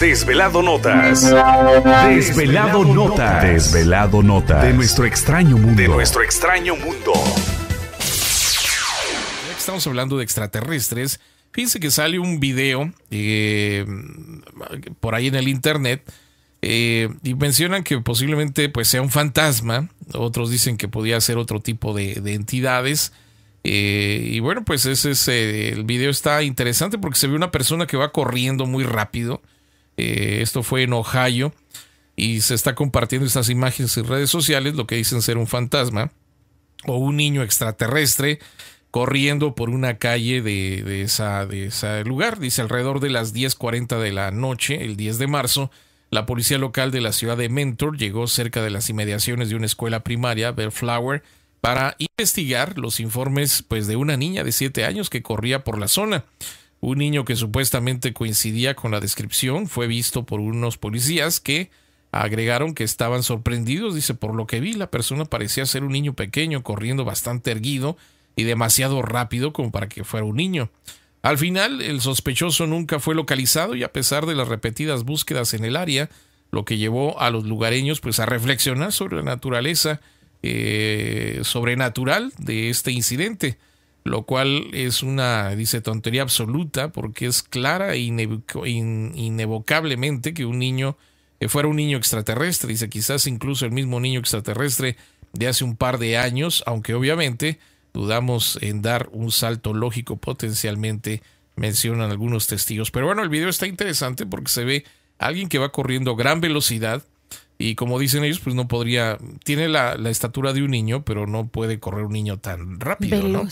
Desvelado Notas. Desvelado, nota, Notas. Desvelado Notas. De nuestro extraño mundo. De nuestro extraño mundo. estamos hablando de extraterrestres, fíjense que sale un video eh, por ahí en el internet eh, y mencionan que posiblemente pues, sea un fantasma. Otros dicen que podía ser otro tipo de, entidades. Eh, y bueno, pues ese es, el video está interesante porque se ve una persona que va corriendo muy rápido eh, esto fue en Ohio y se está compartiendo estas imágenes en redes sociales, lo que dicen ser un fantasma o un niño extraterrestre corriendo por una calle de, de esa, de ese lugar. Dice alrededor de las 10.40 de la noche, el 10 de marzo, la policía local de la ciudad de Mentor llegó cerca de las inmediaciones de una escuela primaria, Bellflower, para investigar los informes pues, de una niña de 7 años que corría por la zona. Un niño que supuestamente coincidía con la descripción fue visto por unos policías que agregaron que estaban sorprendidos, dice, por lo que vi, la persona parecía ser un niño pequeño, corriendo bastante erguido y demasiado rápido como para que fuera un niño. Al final, el sospechoso nunca fue localizado y a pesar de las repetidas búsquedas en el área, lo que llevó a los lugareños pues a reflexionar sobre la naturaleza eh, sobrenatural de este incidente lo cual es una, dice, tontería absoluta porque es clara e inevocablemente que un niño fuera un niño extraterrestre, dice, quizás incluso el mismo niño extraterrestre de hace un par de años, aunque obviamente dudamos en dar un salto lógico potencialmente, mencionan algunos testigos. Pero bueno, el video está interesante porque se ve a alguien que va corriendo a gran velocidad y como dicen ellos, pues no podría, tiene la, estatura de un niño, pero no puede correr un niño tan rápido, ¿no?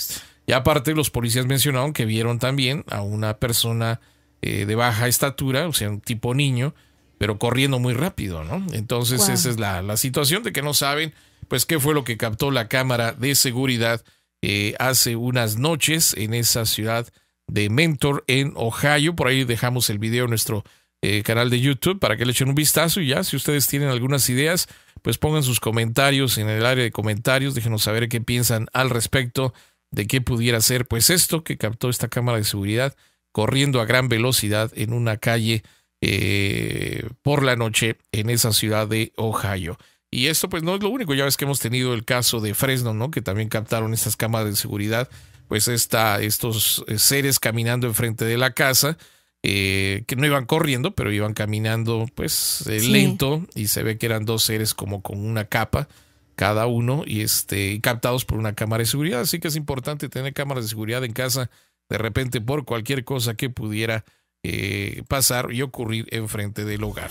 Y aparte los policías mencionaron que vieron también a una persona eh, de baja estatura, o sea, un tipo niño, pero corriendo muy rápido, ¿no? Entonces esa es la, situación de que no saben, pues, qué fue lo que captó la cámara de seguridad eh, hace unas noches en esa ciudad de Mentor, en Ohio. Por ahí dejamos el video en nuestro eh, canal de YouTube para que le echen un vistazo y ya, si ustedes tienen algunas ideas, pues pongan sus comentarios en el área de comentarios, déjenos saber qué piensan al respecto de qué pudiera ser, pues esto que captó esta cámara de seguridad corriendo a gran velocidad en una calle eh, por la noche en esa ciudad de Ohio. Y esto pues no es lo único, ya ves que hemos tenido el caso de Fresno, ¿no? Que también captaron estas cámaras de seguridad, pues está estos eh, seres caminando enfrente de la casa, eh, que no iban corriendo, pero iban caminando pues lento y se ve que eran dos seres como con una capa cada uno y este, captados por una cámara de seguridad. Así que es importante tener cámaras de seguridad en casa de repente por cualquier cosa que pudiera eh, pasar y ocurrir enfrente del hogar.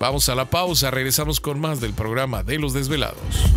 Vamos a la pausa, regresamos con más del programa de los desvelados.